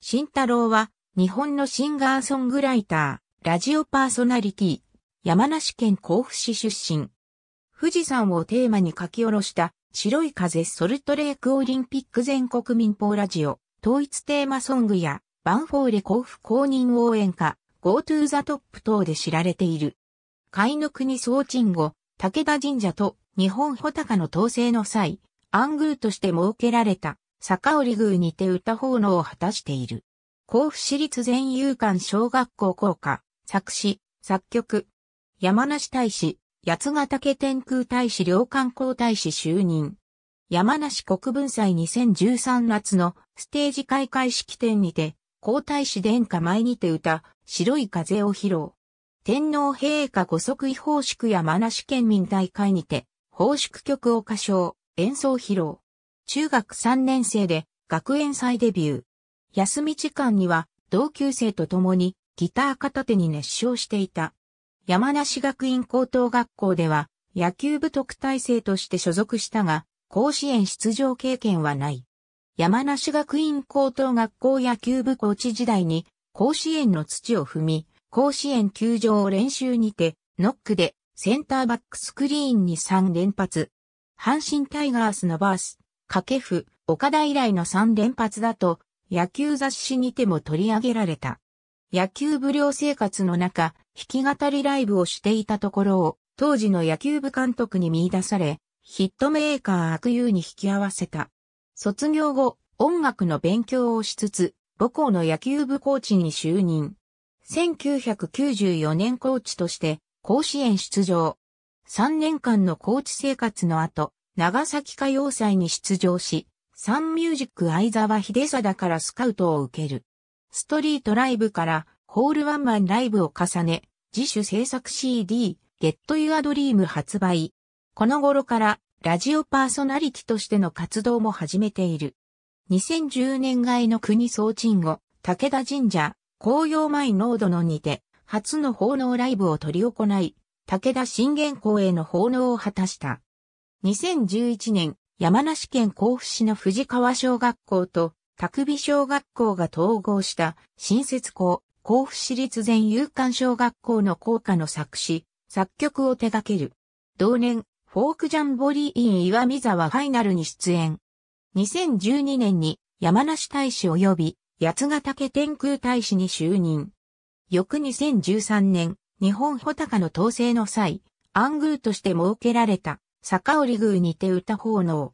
慎太郎は、日本のシンガーソングライター、ラジオパーソナリティ、山梨県甲府市出身。富士山をテーマに書き下ろした、白い風ソルトレークオリンピック全国民放ラジオ、統一テーマソングや、バンフォーレ甲府公認応援歌、Go to the Top 等で知られている。海の国総鎮後、武田神社と日本穂高の統制の際、暗宮として設けられた坂織宮にて歌奉納を果たしている。甲府市立全遊館小学校校歌、作詞、作曲。山梨大使、八ヶ岳天空大使両観光大使就任。山梨国文祭2013夏のステージ開会式典にて、皇太子殿下前にて歌、白い風を披露。天皇陛下五足違法祝山梨県民大会にて、奉祝曲を歌唱、演奏披露。中学3年生で学園祭デビュー。休み時間には同級生と共にギター片手に熱唱していた。山梨学院高等学校では野球部特待生として所属したが、甲子園出場経験はない。山梨学院高等学校野球部コーチ時代に甲子園の土を踏み、甲子園球場を練習にて、ノックでセンターバックスクリーンに3連発。阪神タイガースのバース、掛布、岡田以来の3連発だと、野球雑誌にても取り上げられた。野球部寮生活の中、弾き語りライブをしていたところを、当時の野球部監督に見出され、ヒットメーカー悪友に引き合わせた。卒業後、音楽の勉強をしつつ、母校の野球部コーチに就任。1994年コーチとして、甲子園出場。3年間のコーチ生活の後、長崎歌謡祭に出場し、サンミュージック相沢秀貞からスカウトを受ける。ストリートライブからホールワンマンライブを重ね、自主制作 CD、ゲット・ユア・ドリーム発売。この頃からラジオパーソナリティとしての活動も始めている。2010年外の国総鎮後、武田神社、紅葉前濃度のにて、初の奉納ライブを取り行い、武田信玄公への奉納を果たした。2011年、山梨県甲府市の藤川小学校と、卓美小学校が統合した新設校、甲府市立全有館小学校の校歌の作詞、作曲を手掛ける。同年、フォークジャンボリーイン岩見沢ファイナルに出演。2012年に山梨大使及び八ヶ岳天空大使に就任。翌2013年、日本穂高の統制の際、暗宮として設けられた坂織宮にて歌奉納。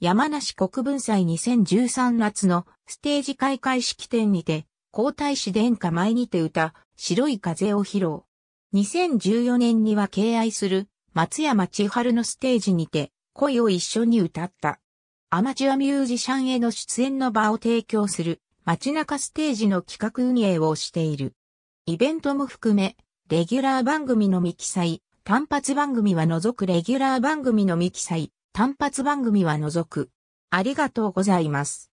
山梨国分祭2013夏のステージ開会式典にて、皇太子殿下前にて歌、白い風を披露。2014年には敬愛する松山千春のステージにて、恋を一緒に歌った。アマチュアミュージシャンへの出演の場を提供する街中ステージの企画運営をしている。イベントも含め、レギュラー番組の未記載、単発番組は除くレギュラー番組のミキサイ、単発番組は除く。ありがとうございます。